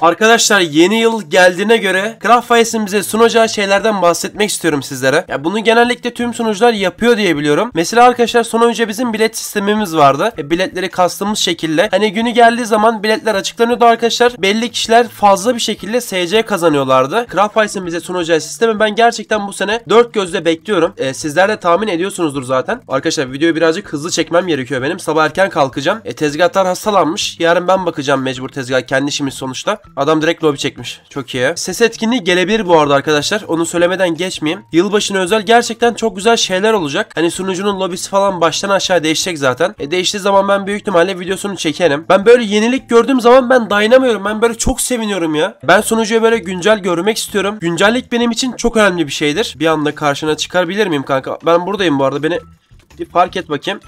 Arkadaşlar yeni yıl geldiğine göre Craftwise'in bize sunacağı şeylerden bahsetmek istiyorum sizlere. Ya bunu genellikle tüm sunucular yapıyor diye biliyorum. Mesela arkadaşlar son önce bizim bilet sistemimiz vardı. E, biletleri kastığımız şekilde. Hani günü geldiği zaman biletler açıklanıyordu arkadaşlar. Belli kişiler fazla bir şekilde SC kazanıyorlardı. Craftwise'in bize sunacağı sistemi ben gerçekten bu sene dört gözle bekliyorum. E, sizler de tahmin ediyorsunuzdur zaten. Arkadaşlar videoyu birazcık hızlı çekmem gerekiyor benim. Sabah erken kalkacağım. E, tezgahlar hastalanmış. Yarın ben bakacağım mecbur tezgah. Kendi işimiz sonuçta. Adam direkt lobi çekmiş. Çok iyi. Ses etkinliği gelebilir bu arada arkadaşlar. Onu söylemeden geçmeyeyim. Yılbaşına özel gerçekten çok güzel şeyler olacak. Hani sunucunun lobisi falan baştan aşağı değişecek zaten. E değiştiği zaman ben büyük ihtimalle videosunu çekerim. Ben böyle yenilik gördüğüm zaman ben dayanamıyorum. Ben böyle çok seviniyorum ya. Ben sunucuya böyle güncel görmek istiyorum. Güncellik benim için çok önemli bir şeydir. Bir anda karşına çıkarabilir miyim kanka? Ben buradayım bu arada. Beni bir fark et bakayım.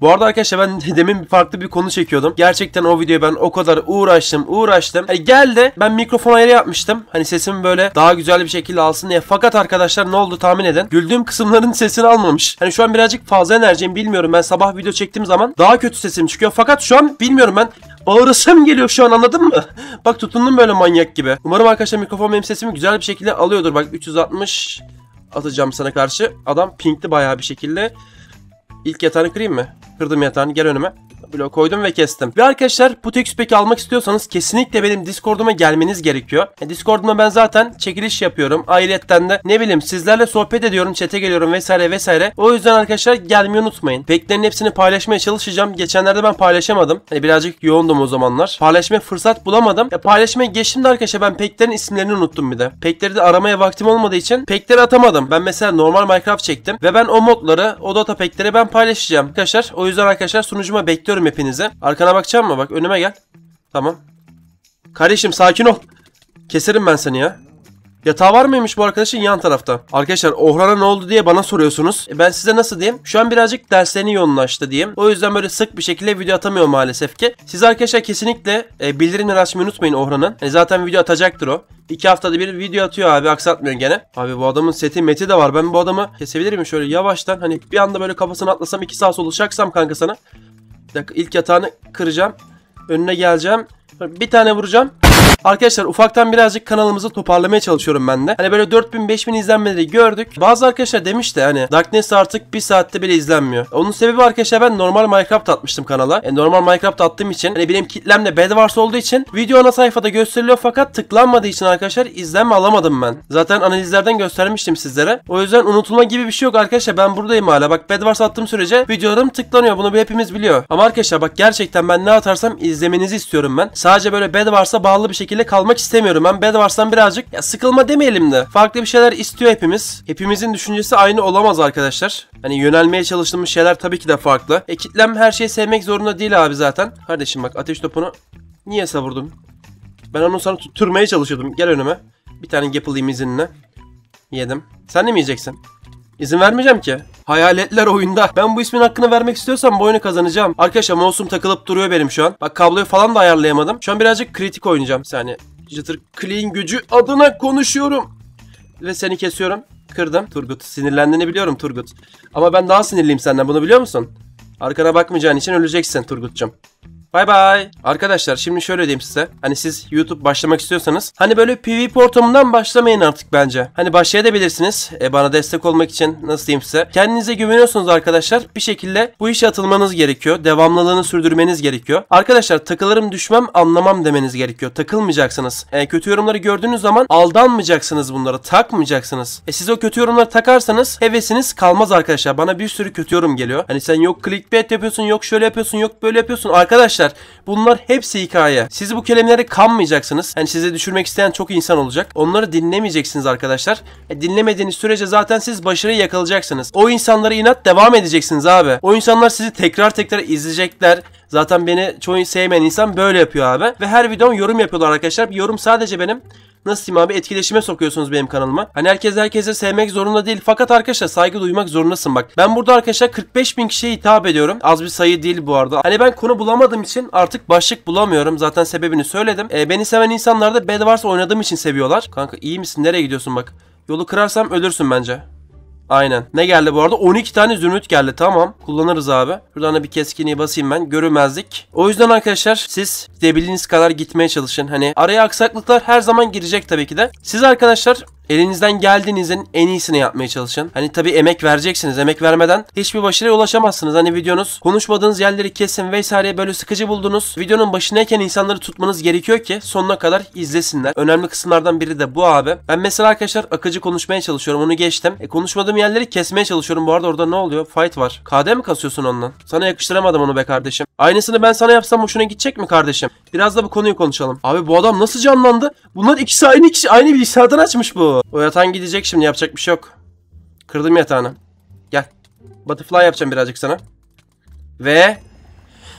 Bu arada arkadaşlar ben demin farklı bir konu çekiyordum. Gerçekten o videoyu ben o kadar uğraştım uğraştım. Hani geldi ben mikrofon ayarı yapmıştım. Hani sesimi böyle daha güzel bir şekilde alsın diye. Fakat arkadaşlar ne oldu tahmin edin. Güldüğüm kısımların sesini almamış. Hani şu an birazcık fazla enerjim bilmiyorum. Ben sabah video çektiğim zaman daha kötü sesim çıkıyor. Fakat şu an bilmiyorum ben bağırasım geliyor şu an anladın mı? Bak tutundum böyle manyak gibi. Umarım arkadaşlar mikrofon benim sesimi güzel bir şekilde alıyordur. Bak 360 atacağım sana karşı. Adam pinkti bayağı bir şekilde. İlk yatağını kırayım mı? Kırdım yatağını gel önüme blok koydum ve kestim. Ve arkadaşlar putex tek peki almak istiyorsanız kesinlikle benim Discord'uma gelmeniz gerekiyor. E, Discord'uma ben zaten çekiliş yapıyorum. Ayrıyetten de ne bileyim sizlerle sohbet ediyorum, çete geliyorum vesaire vesaire. O yüzden arkadaşlar gelmeyi unutmayın. Peklerin hepsini paylaşmaya çalışacağım. Geçenlerde ben paylaşamadım. Hani birazcık yoğundum o zamanlar. Paylaşmaya fırsat bulamadım. E, paylaşmaya geçtim de arkadaşlar ben peklerin isimlerini unuttum bir de. Pekleri de aramaya vaktim olmadığı için pekleri atamadım. Ben mesela normal Minecraft çektim ve ben o modları, o data pekleri ben paylaşacağım arkadaşlar. O yüzden arkadaşlar sunucuma bekliyorum Bakıyorum hepinize. Arkana bakacağım mı? Bak önüme gel. Tamam. Kardeşim sakin ol. Keserim ben seni ya. Yatağı var mıymış bu arkadaşın yan tarafta? Arkadaşlar Ohran'a ne oldu diye bana soruyorsunuz. E ben size nasıl diyeyim? Şu an birazcık derslerini yoğunlaştı diyeyim. O yüzden böyle sık bir şekilde video atamıyor maalesef ki. Siz arkadaşlar kesinlikle e, bildirimleri açmayı unutmayın Ohran'ın. E zaten video atacaktır o. İki haftada bir video atıyor abi aksatmıyor gene. Abi bu adamın seti meti de var. Ben bu adamı kesebilir miyim şöyle yavaştan? Hani bir anda böyle kafasını atlasam iki sağa solu şaksam kanka sana. Bir dakika ilk yatağını kıracağım. Önüne geleceğim. Bir tane vuracağım. Arkadaşlar ufaktan birazcık kanalımızı toparlamaya çalışıyorum ben de. Hani böyle 4000-5000 izlenmeleri gördük. Bazı arkadaşlar demiş de hani Darkness artık bir saatte bile izlenmiyor. E, onun sebebi arkadaşlar ben normal Minecraft atmıştım kanala. E, normal Minecraft attığım için hani benim kitlemle Bedwars olduğu için video ana sayfada gösteriliyor fakat tıklanmadığı için arkadaşlar izlenme alamadım ben. Zaten analizlerden göstermiştim sizlere. O yüzden unutulma gibi bir şey yok arkadaşlar. Ben buradayım hala. Bak Bedwars attığım sürece videolarım tıklanıyor. Bunu hepimiz biliyor. Ama arkadaşlar bak gerçekten ben ne atarsam izlemenizi istiyorum ben. Sadece böyle Bedwars'a bağlı bir şekilde şekilde kalmak istemiyorum. Ben Bedwars'tan birazcık ya sıkılma demeyelim de farklı bir şeyler istiyor hepimiz. Hepimizin düşüncesi aynı olamaz arkadaşlar. Hani yönelmeye çalıştığımız şeyler tabii ki de farklı. E kitlem her şeyi sevmek zorunda değil abi zaten. Kardeşim bak ateş topunu niye savurdum? Ben onu sana tutturmaya çalışıyordum. Gel önüme. Bir tane yapılayım izinle. Yedim. Sen de mi yiyeceksin? İzin vermeyeceğim ki. Hayaletler oyunda. Ben bu ismin hakkını vermek istiyorsam bu oyunu kazanacağım. Arkadaşlar mouse'um takılıp duruyor benim şu an. Bak kabloyu falan da ayarlayamadım. Şu an birazcık kritik oynayacağım. Bir saniye. Jitter Clean gücü adına konuşuyorum. Ve seni kesiyorum. Kırdım. Turgut sinirlendiğini biliyorum Turgut. Ama ben daha sinirliyim senden bunu biliyor musun? Arkana bakmayacağın için öleceksin Turgut'cum. Bay bay. Arkadaşlar şimdi şöyle diyeyim size. Hani siz YouTube başlamak istiyorsanız hani böyle PvP ortamından başlamayın artık bence. Hani başlayabilirsiniz. E, bana destek olmak için nasıl diyeyim size. Kendinize güveniyorsunuz arkadaşlar. Bir şekilde bu işe atılmanız gerekiyor. Devamlılığını sürdürmeniz gerekiyor. Arkadaşlar takılarım düşmem anlamam demeniz gerekiyor. Takılmayacaksınız. E, kötü yorumları gördüğünüz zaman aldanmayacaksınız bunlara Takmayacaksınız. E, siz o kötü yorumları takarsanız hevesiniz kalmaz arkadaşlar. Bana bir sürü kötü yorum geliyor. Hani sen yok clickbait yapıyorsun, yok şöyle yapıyorsun, yok böyle yapıyorsun. Arkadaşlar Arkadaşlar bunlar hepsi hikaye. Siz bu kelimelere kanmayacaksınız. Yani size düşürmek isteyen çok insan olacak. Onları dinlemeyeceksiniz arkadaşlar. E, dinlemediğiniz sürece zaten siz başarıyı yakalayacaksınız. O insanlara inat devam edeceksiniz abi. O insanlar sizi tekrar tekrar izleyecekler. Zaten beni çoğu sevmeyen insan böyle yapıyor abi. Ve her videom yorum yapıyorlar arkadaşlar. yorum sadece benim nasıl diyeyim abi etkileşime sokuyorsunuz benim kanalıma. Hani herkes herkese sevmek zorunda değil. Fakat arkadaşlar saygı duymak zorundasın bak. Ben burada arkadaşlar 45 bin kişiye hitap ediyorum. Az bir sayı değil bu arada. Hani ben konu bulamadığım için artık başlık bulamıyorum. Zaten sebebini söyledim. E, beni seven insanlar da Bed Wars oynadığım için seviyorlar. Kanka iyi misin? Nereye gidiyorsun bak. Yolu kırarsam ölürsün bence. Aynen. Ne geldi bu arada? 12 tane zümrüt geldi. Tamam. Kullanırız abi. Buradan da bir keskinliği basayım ben. Görünmezlik. O yüzden arkadaşlar siz gidebildiğiniz kadar gitmeye çalışın. Hani araya aksaklıklar her zaman girecek tabii ki de. Siz arkadaşlar Elinizden geldiğinizin en iyisini yapmaya çalışın. Hani tabii emek vereceksiniz. Emek vermeden hiçbir başarıya ulaşamazsınız. Hani videonuz konuşmadığınız yerleri kesin vesaire böyle sıkıcı buldunuz. Videonun başındayken insanları tutmanız gerekiyor ki sonuna kadar izlesinler. Önemli kısımlardan biri de bu abi. Ben mesela arkadaşlar akıcı konuşmaya çalışıyorum. Onu geçtim. E, konuşmadığım yerleri kesmeye çalışıyorum. Bu arada orada ne oluyor? Fight var. KD mi kasıyorsun ondan? Sana yakıştıramadım onu be kardeşim. Aynısını ben sana yapsam hoşuna gidecek mi kardeşim? Biraz da bu konuyu konuşalım. Abi bu adam nasıl canlandı? Bunlar ikisi aynı kişi aynı bilgisayardan açmış bu o. O yatağın gidecek şimdi yapacak bir şey yok. Kırdım yatağını. Gel. Butterfly yapacağım birazcık sana. Ve